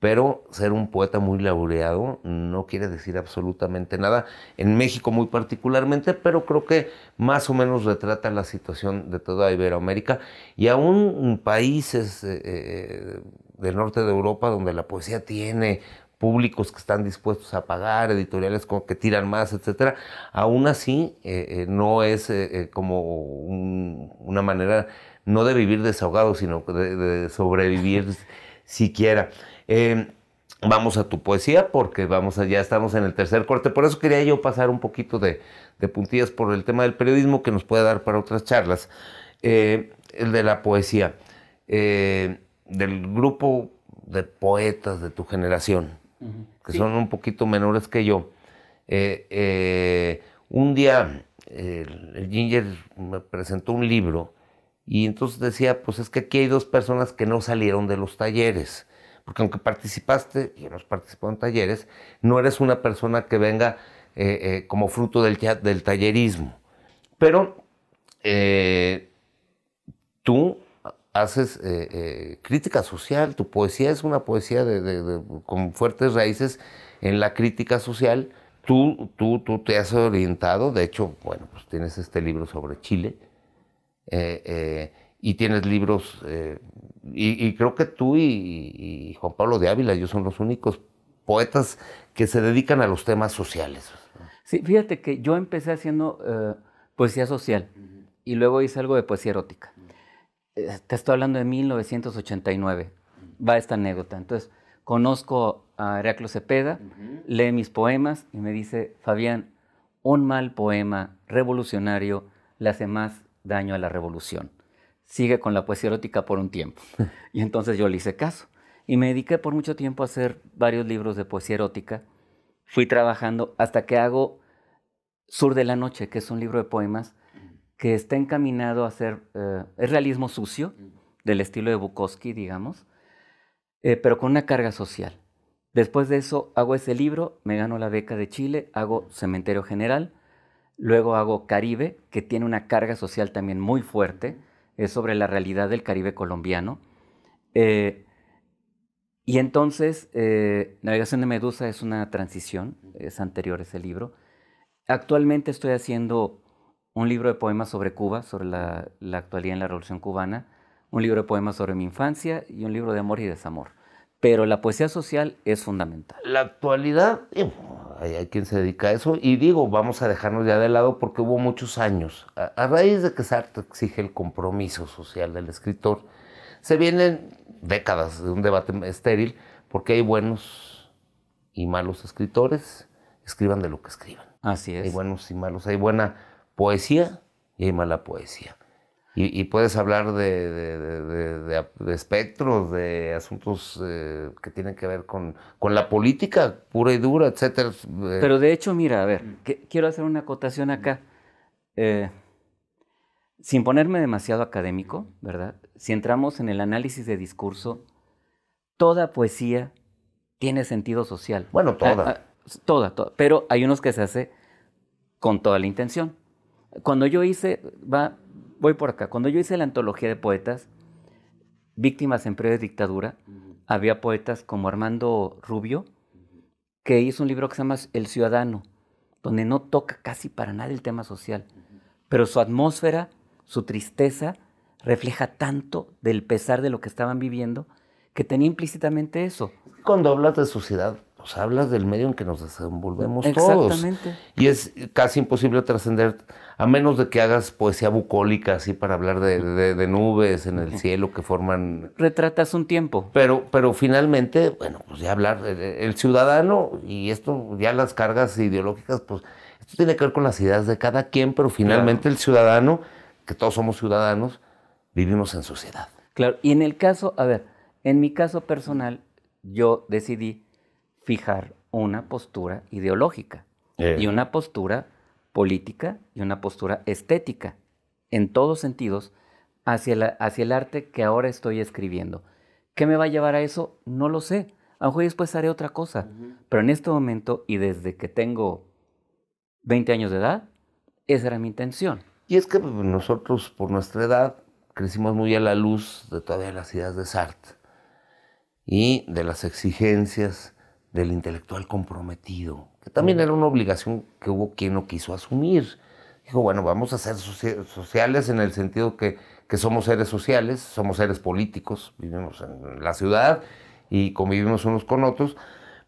pero ser un poeta muy laureado no quiere decir absolutamente nada, en México muy particularmente, pero creo que más o menos retrata la situación de toda Iberoamérica y aún países eh, eh, del norte de Europa donde la poesía tiene públicos que están dispuestos a pagar, editoriales que tiran más, etcétera. Aún así, eh, no es como una manera no de vivir desahogado, sino de, sobrevivir siquiera. Em, vamos a tu poesía porque vamos ya estamos en el tercer corte. Por eso quería yo pasar un poquito de, puntillas por el tema del periodismo que nos puede dar para otras charlas. Eh, el de la poesía, eh, del grupo de poetas de tu generación, que son un poquito menores que yo. Eh, un día el Ginger me presentó un libro y entonces decía, pues es que aquí hay dos personas que no salieron de los talleres. Porque aunque participaste y hemos participado en talleres, no eres una persona que venga eh, eh, como fruto del, del tallerismo. Pero eh, tú haces crítica social, tu poesía es una poesía de, con fuertes raíces en la crítica social. Tú, tú, tú te has orientado, de hecho, bueno, pues tienes este libro sobre Chile, eh, eh, y tienes libros, eh, y, creo que tú y, Juan Pablo de Ávila, ellos son los únicos poetas que se dedican a los temas sociales. Sí, fíjate que yo empecé haciendo poesía social y luego hice algo de poesía erótica. Te estoy hablando de 1989, va esta anécdota. Entonces, conozco a Heraclio Cepeda, lee mis poemas y me dice, Fabián, un mal poema revolucionario le hace más daño a la revolución. Sigue con la poesía erótica por un tiempo. Y entonces yo le hice caso. Y me dediqué por mucho tiempo a hacer varios libros de poesía erótica. Fui trabajando hasta que hago Sur de la Noche, que es un libro de poemas que está encaminado a hacer, eh, es realismo sucio, del estilo de Bukowski, digamos, eh, pero con una carga social. Después de eso hago ese libro, me gano la beca de Chile, hago Cementerio General, Luego hago Caribe, que tiene una carga social también muy fuerte, es sobre la realidad del Caribe colombiano. Eh, y entonces, eh, Navegación de Medusa es una transición, es anterior ese libro. Actualmente estoy haciendo un libro de poemas sobre Cuba, sobre la actualidad en la Revolución Cubana, un libro de poemas sobre mi infancia y un libro de amor y desamor pero la poesía social es fundamental. La actualidad, eh, hay, quien se dedica a eso, y digo, vamos a dejarnos ya de lado porque hubo muchos años. A, raíz de que Sartre exige el compromiso social del escritor, se vienen décadas de un debate estéril porque hay buenos y malos escritores, escriban de lo que escriban. Así es. Hay buenos y malos, hay buena poesía y hay mala poesía. Y, puedes hablar de, de, de, espectros, de asuntos eh, que tienen que ver con, con, la política pura y dura, etcétera. Eh, pero de hecho, mira, a ver, mm. quiero hacer una acotación acá. Eh, sin ponerme demasiado académico, ¿verdad? Si entramos en el análisis de discurso, toda poesía tiene sentido social. Bueno, ah, toda. Ah, toda, toda. Pero hay unos que se hace con toda la intención. Cuando yo hice, va, voy por acá. Cuando yo hice la antología de poetas, Víctimas en Pre de Dictadura, había poetas como Armando Rubio, que hizo un libro que se llama El Ciudadano, donde no toca casi para nada el tema social, pero su atmósfera, su tristeza, refleja tanto del pesar de lo que estaban viviendo, que tenía implícitamente eso. Cuando hablas de su ciudad pues hablas del medio en que nos desenvolvemos Exactamente. Y es casi imposible trascender, a menos de que hagas poesía bucólica, así para hablar de, nubes en el cielo que forman... Retratas un tiempo. Pero, pero finalmente, bueno, pues ya hablar, eh, eh, el, ciudadano y esto, ya las cargas ideológicas, pues esto tiene que ver con las ideas de cada quien, pero finalmente el ciudadano, que todos somos ciudadanos, vivimos en sociedad. Claro, y en el caso, a ver, en mi caso personal, yo decidí fijar una postura ideológica y una postura política y una postura estética, en todos sentidos, hacia, la, hacia el arte que ahora estoy escribiendo. ¿Qué me va a llevar a eso? No lo sé. A lo mejor después haré otra cosa. Pero en este momento y desde que tengo 20 años de edad, esa era mi intención. Y es que pues, nosotros, por nuestra edad, crecimos muy a la luz de todavía las ideas de Sartre y de las exigencias del intelectual comprometido, que también era una obligación que hubo quien no quiso asumir. Dijo, bueno, vamos a ser sociales en el sentido que, somos seres sociales, somos seres políticos, vivimos en la ciudad y convivimos unos con otros,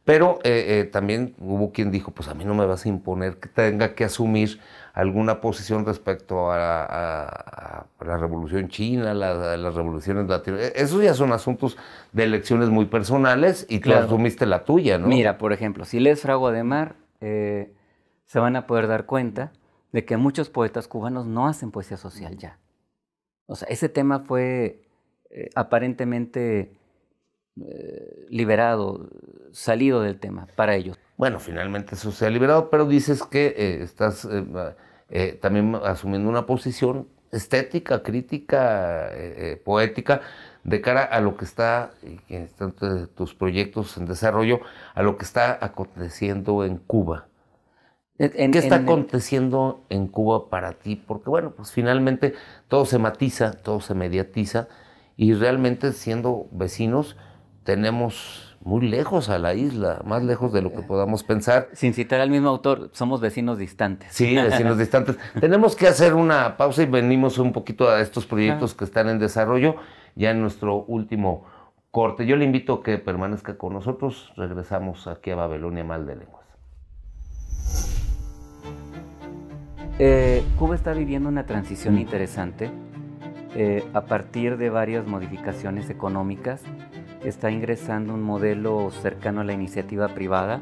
pero eh, eh, también hubo quien dijo, pues a mí no me vas a imponer que tenga que asumir alguna posición respecto a, la revolución china, las revoluciones latinas. E, esos ya son asuntos de elecciones muy personales y tú asumiste la tuya, ¿no? Mira, por ejemplo, si lees Frago de Mar, eh, se van a poder dar cuenta de que muchos poetas cubanos no hacen poesía social ya. O sea, ese tema fue eh, aparentemente eh, liberado, salido del tema para ellos. Bueno, finalmente eso se ha liberado, pero dices que eh, estás eh, ah, también asumiendo una posición estética, crítica, poética, de cara a lo que está, y están tus proyectos en desarrollo, a lo que está aconteciendo en Cuba. ¿Qué está aconteciendo en Cuba para ti? Porque bueno, pues finalmente todo se matiza, todo se mediatiza y realmente siendo vecinos, tenemos muy lejos a la isla, más lejos de lo que podamos pensar. Sin citar al mismo autor, somos vecinos distantes. Sí, vecinos distantes. Tenemos que hacer una pausa y venimos un poquito a estos proyectos que están en desarrollo ya en nuestro último corte. Yo le invito a que permanezca con nosotros. Regresamos aquí a Babilonia Mal de Lenguas. Eh, Cuba está viviendo una transición mm. interesante eh, a partir de varias modificaciones económicas está ingresando un modelo cercano a la iniciativa privada.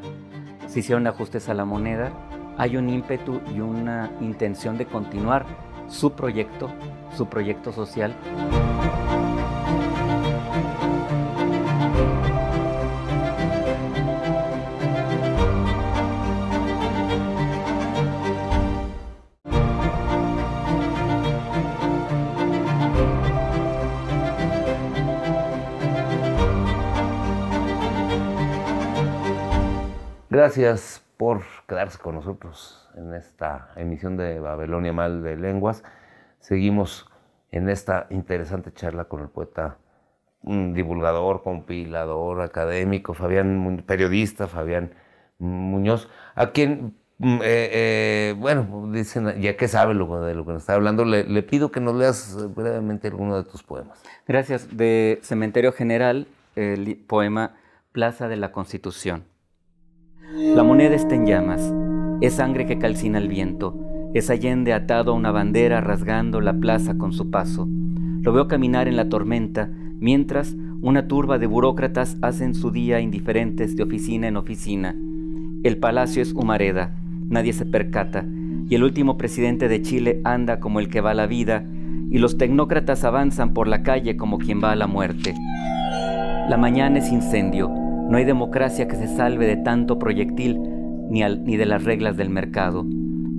Se hicieron ajustes a la moneda, hay un ímpetu y una intención de continuar su proyecto, su proyecto social. gracias por quedarse con nosotros en esta emisión de Babilonia Mal de Lenguas. Seguimos en esta interesante charla con el poeta, mm, divulgador, compilador, académico, periodista Fabián Muñoz, a quien, mm, eh, eh, bueno, dicen, ya que sabe lo, de lo que nos está hablando, le pido que nos leas eh, brevemente alguno de tus poemas. Gracias. De Cementerio General, el poema Plaza de la Constitución. La moneda está en llamas, es sangre que calcina el viento, es Allende atado a una bandera rasgando la plaza con su paso. Lo veo caminar en la tormenta, mientras una turba de burócratas hacen su día indiferentes de oficina en oficina. El palacio es humareda, nadie se percata, y el último presidente de Chile anda como el que va a la vida, y los tecnócratas avanzan por la calle como quien va a la muerte. La mañana es incendio, no hay democracia que se salve de tanto proyectil ni, ni de las reglas del mercado.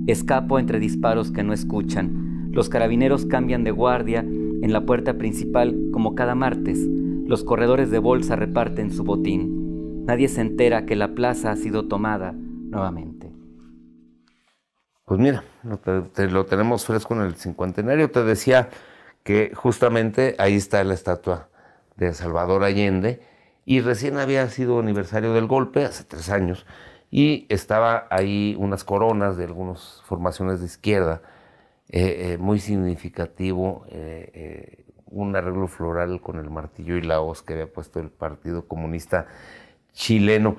Escapo entre disparos que no escuchan. Los carabineros cambian de guardia en la puerta principal como cada martes. Los corredores de bolsa reparten su botín. Nadie se entera que la plaza ha sido tomada nuevamente. Pues mira, lo tenemos fresco en el cincuentenario. Te decía que justamente ahí está la estatua de Salvador Allende y recién había sido aniversario del golpe, hace tres años, y estaba ahí unas coronas de algunas formaciones de izquierda, eh, eh, muy significativo, eh, un arreglo floral con el martillo y la hoz que había puesto el Partido Comunista Chileno,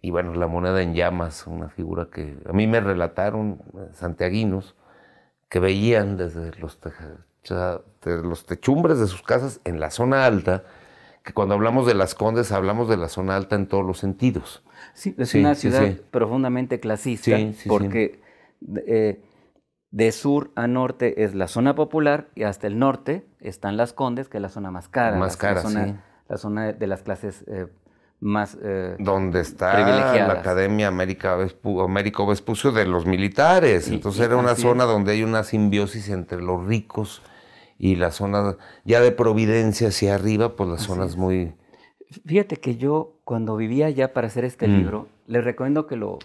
y bueno, la moneda en llamas, una figura que a mí me relataron santiaguinos que veían desde desde los techumbres de sus casas en la zona alta, cuando hablamos de las Condes hablamos de la zona alta en todos los sentidos. Sí, es una ciudad profundamente clasista porque eh, de sur a norte es la zona popular y hasta el norte están las Condes, que es la zona más cara. Más la, zona, de las clases eh, más eh, donde está la Academia América Américo Vespucio de los militares. Entonces era una zona donde hay una simbiosis entre los ricos y la zona ya de Providencia hacia arriba, pues las zonas es. muy... Fíjate que yo cuando vivía ya para hacer este mm. libro, les recomiendo que lo,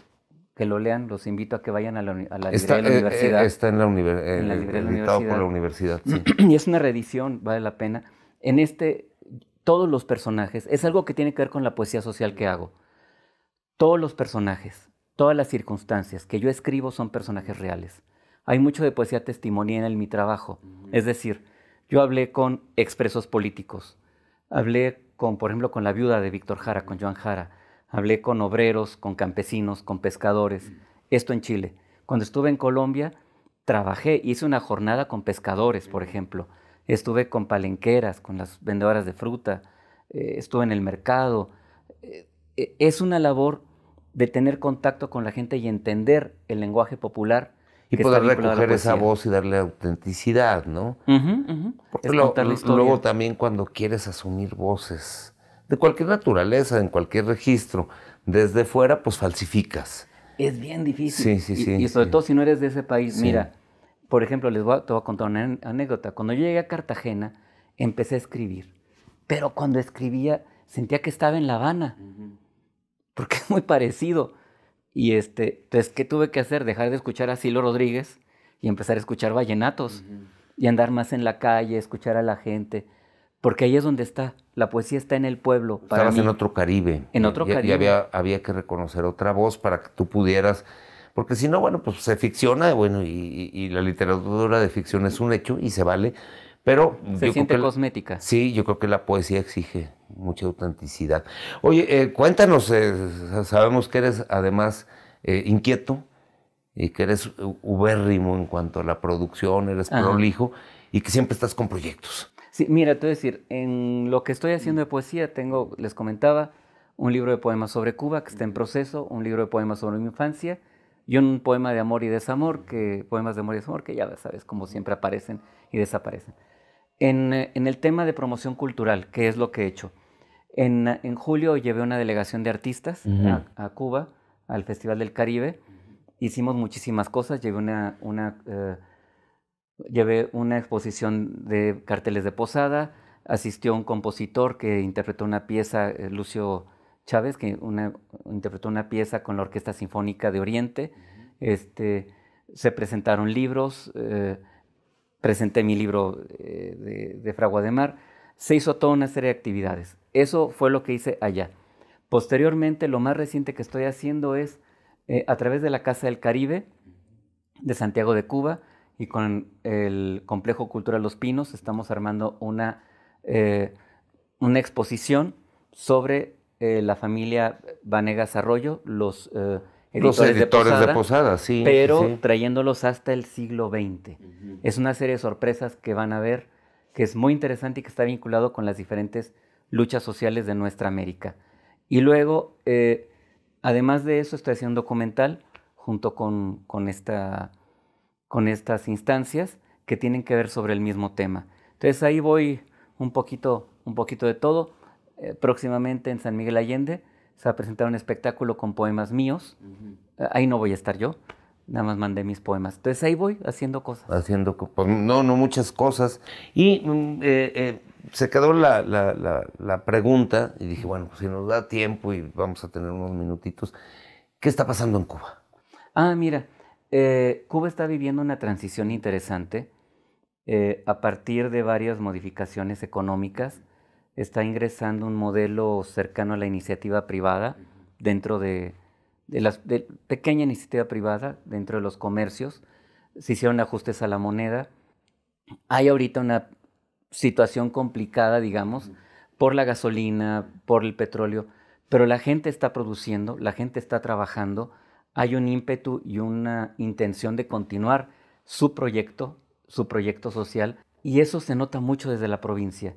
que lo lean, los invito a que vayan a la, a la está, librería de la eh, universidad. Eh, está en la, en la eh, de la universidad. por la universidad. y es una reedición, vale la pena. En este, todos los personajes, es algo que tiene que ver con la poesía social que hago. Todos los personajes, todas las circunstancias que yo escribo son personajes reales hay mucho de poesía testimonial en mi trabajo. Es decir, yo hablé con expresos políticos, hablé con, por ejemplo, con la viuda de Víctor Jara, con Joan Jara, hablé con obreros, con campesinos, con pescadores, esto en Chile. Cuando estuve en Colombia, trabajé, hice una jornada con pescadores, por ejemplo, estuve con palenqueras, con las vendedoras de fruta, eh, estuve en el mercado. Eh, e, es una labor de tener contacto con la gente y entender el lenguaje popular y poder recoger esa voz y darle autenticidad, ¿no? luego también cuando quieres asumir voces de cualquier naturaleza, en cualquier registro, desde fuera, pues falsificas. Es bien difícil. Sí, sí, y, sí. Y, sobre todo si no eres de ese país. Mira, por ejemplo, les voy a, te voy a contar una anécdota. Cuando yo llegué a Cartagena, empecé a escribir. Pero cuando escribía, sentía que estaba en La Habana. Porque es muy parecido. Y este, entonces, pues, ¿qué tuve que hacer? Dejar de escuchar a Silo Rodríguez y empezar a escuchar vallenatos y andar más en la calle, escuchar a la gente. Porque ahí es donde está. La poesía está en el pueblo. Para Estabas en otro Caribe. En otro Caribe. Y había, había que reconocer otra voz para que tú pudieras porque si no, bueno, pues se ficciona, bueno, y, y, la literatura de ficción es un hecho y se vale, pero se siente cosmética. sí, yo creo que la poesía exige mucha autenticidad. Oye, eh, cuéntanos, eh, sabemos que eres además eh, inquieto y que eres ubérrimo en cuanto a la producción, eres prolijo y que siempre estás con proyectos. Sí, mira, te voy a decir, en lo que estoy haciendo de poesía, tengo, les comentaba, un libro de poemas sobre Cuba que está en proceso, un libro de poemas sobre mi infancia y un poema de amor y desamor, que poemas de amor y desamor que ya sabes, como siempre aparecen y desaparecen. En, el tema de promoción cultural, ¿qué es lo que he hecho. En, julio llevé una delegación de artistas a, Cuba, al Festival del Caribe. Hicimos muchísimas cosas. Eh, llevé una, exposición de carteles de posada. Asistió un compositor que interpretó una pieza, eh, Lucio Chávez, que interpretó una pieza con la Orquesta Sinfónica de Oriente. Este, se presentaron libros. Eh, presenté mi libro eh, de, Fragua de Mar, se hizo toda una serie de actividades. Eso fue lo que hice allá. Posteriormente, lo más reciente que estoy haciendo es eh, a través de la Casa del Caribe de Santiago de Cuba y con el Complejo Cultural Los Pinos estamos armando una, eh, una exposición sobre la familia Vanegas Arroyo, los los editores de, Posada, sí, pero trayéndolos hasta el siglo XX. Es una serie de sorpresas que van a ver, que es muy interesante y que está vinculado con las diferentes luchas sociales de nuestra América. Y luego, eh, además de eso, estoy haciendo un documental junto con, esta, con estas instancias que tienen que ver sobre el mismo tema. Entonces ahí voy un poquito, un poquito de todo. Eh, próximamente en San Miguel Allende se va a presentar un espectáculo con poemas míos. Ahí no voy a estar yo, nada más mandé mis poemas. Entonces ahí voy haciendo cosas. Haciendo, pues, no, no muchas cosas. Y mm, eh, eh, se quedó la, pregunta y dije, bueno, pues, si nos da tiempo y vamos a tener unos minutitos, ¿qué está pasando en Cuba? Ah, mira, eh, Cuba está viviendo una transición interesante a partir de varias modificaciones económicas está ingresando un modelo cercano a la iniciativa privada dentro de, de la pequeña iniciativa privada, dentro de los comercios. Se hicieron ajustes a la moneda. Hay ahorita una situación complicada, digamos, por la gasolina, por el petróleo, pero la gente está produciendo, la gente está trabajando, hay un ímpetu y una intención de continuar su proyecto, su proyecto social, y eso se nota mucho desde la provincia.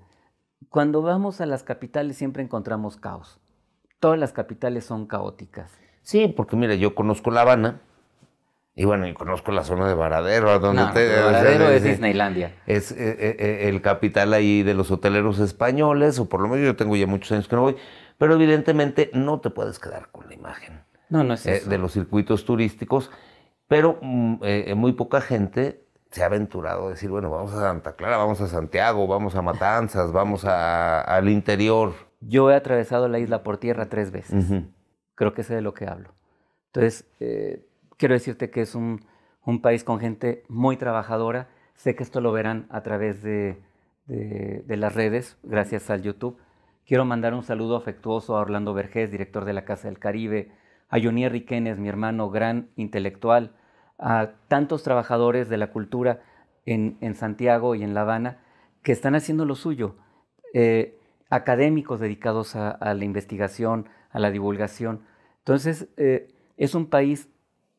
Cuando vamos a las capitales siempre encontramos caos. Todas las capitales son caóticas. Sí, porque mira, yo conozco La Habana. Y bueno, y conozco la zona de Varadero, donde es, Disneylandia. Es eh, eh, eh, el capital ahí de los hoteleros españoles, o por lo menos yo tengo ya muchos años que no voy, pero evidentemente no te puedes quedar con la imagen no, no es de los circuitos turísticos, pero mm, muy poca gente se ha aventurado a decir, bueno, vamos a Santa Clara, vamos a Santiago, vamos a Matanzas, vamos al interior. Yo he atravesado la isla por tierra tres veces. Creo que sé de lo que hablo. Entonces, eh, quiero decirte que es un, un, país con gente muy trabajadora. Sé que esto lo verán a través de, de, las redes, gracias al YouTube. Quiero mandar un saludo afectuoso a Orlando Vergés, director de la Casa del Caribe, a Jonier Riquenes, mi hermano, gran intelectual, a tantos trabajadores de la cultura en, Santiago y en La Habana que están haciendo lo suyo, eh, académicos dedicados a, la investigación, a la divulgación. Entonces, eh, es un país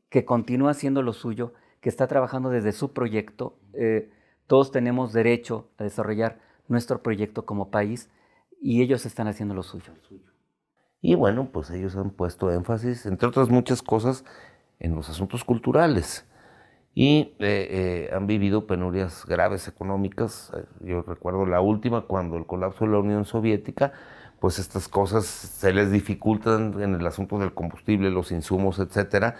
que continúa haciendo lo suyo, que está trabajando desde su proyecto. Eh, todos tenemos derecho a desarrollar nuestro proyecto como país y ellos están haciendo lo suyo. Y bueno, pues ellos han puesto énfasis, entre otras muchas cosas, en los asuntos culturales y eh, eh, han vivido penurias graves económicas. Eh, yo recuerdo la última, cuando el colapso de la Unión Soviética, pues estas cosas se les dificultan en el asunto del combustible, los insumos, etc.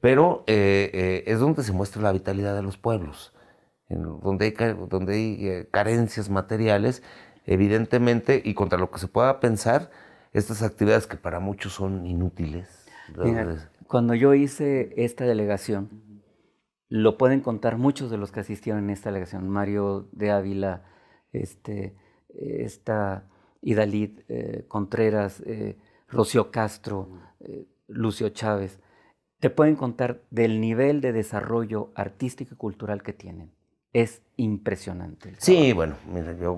Pero es donde se muestra la vitalidad de los pueblos, donde hay, donde hay carencias materiales, evidentemente, y contra lo que se pueda pensar, estas actividades que para muchos son inútiles. Cuando yo hice esta delegación, lo pueden contar muchos de los que asistieron en esta delegación, Mario de Ávila, este, eh, esta Idalid eh, Contreras, eh, Rocío Castro, Lucio Chávez, te pueden contar del nivel de desarrollo artístico y cultural que tienen es impresionante. Sí, bueno,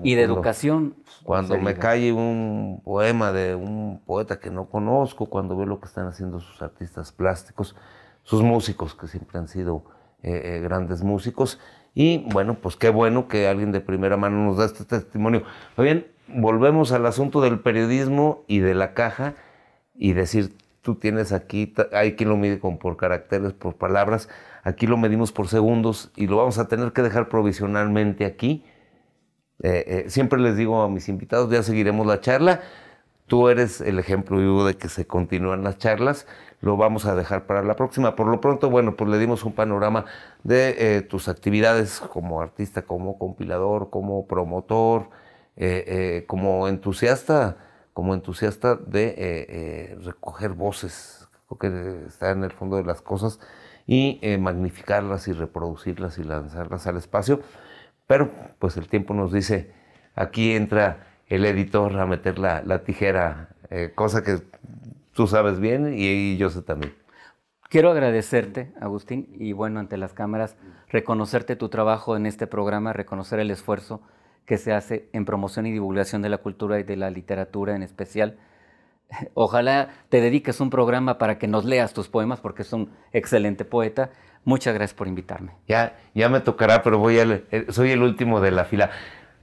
Y de educación. Cuando pues, me cae un poema de un poeta que no conozco, cuando veo lo que están haciendo sus artistas plásticos, sus músicos, que siempre han sido eh, eh, grandes músicos. Y bueno, pues qué bueno que alguien de primera mano nos da este testimonio. Muy bien, volvemos al asunto del periodismo y de la caja y decir, tú tienes aquí, hay quien lo mide con por caracteres, por palabras. Aquí lo medimos por segundos y lo vamos a tener que dejar provisionalmente aquí. Eh, eh, siempre les digo a mis invitados, ya seguiremos la charla. Tú eres el ejemplo vivo de que se continúan las charlas. Lo vamos a dejar para la próxima. Por lo pronto, bueno, pues le dimos un panorama de eh, tus actividades como artista, como compilador, como promotor, como entusiasta, como entusiasta de recoger voces, que está en el fondo de las cosas y eh, magnificarlas y reproducirlas y lanzarlas al espacio. Pero pues el tiempo nos dice, aquí entra el editor a meter la, tijera, eh, cosa que tú sabes bien y yo sé también. Quiero agradecerte, Agustín, y bueno, ante las cámaras, reconocerte tu trabajo en este programa, reconocer el esfuerzo que se hace en promoción y divulgación de la cultura y de la literatura en especial. Ojalá te dediques un programa para que nos leas tus poemas porque es un excelente poeta. Muchas gracias por invitarme. Ya, ya me tocará, pero voy eh, soy el último de la fila.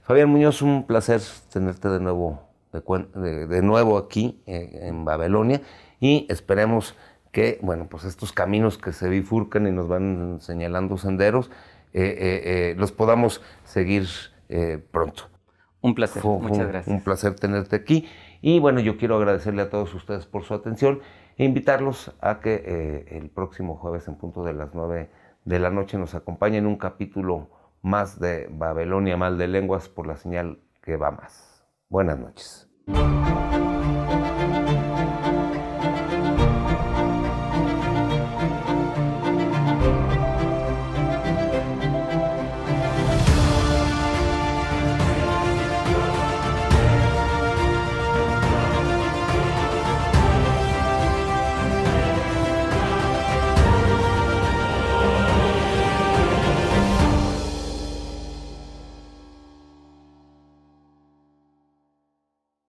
Fabián Muñoz, un placer tenerte de nuevo, de, nuevo aquí eh, en Babilonia y esperemos que, bueno, pues estos caminos que se bifurcan y nos van señalando senderos, eh, los podamos seguir pronto. Un placer, muchas gracias. Un placer tenerte aquí. Y bueno, yo quiero agradecerle a todos ustedes por su atención e invitarlos a que eh, el próximo jueves en punto de las 9 de la noche nos acompañen en un capítulo más de Babilonia Mal de Lenguas por la señal que va más. Buenas noches.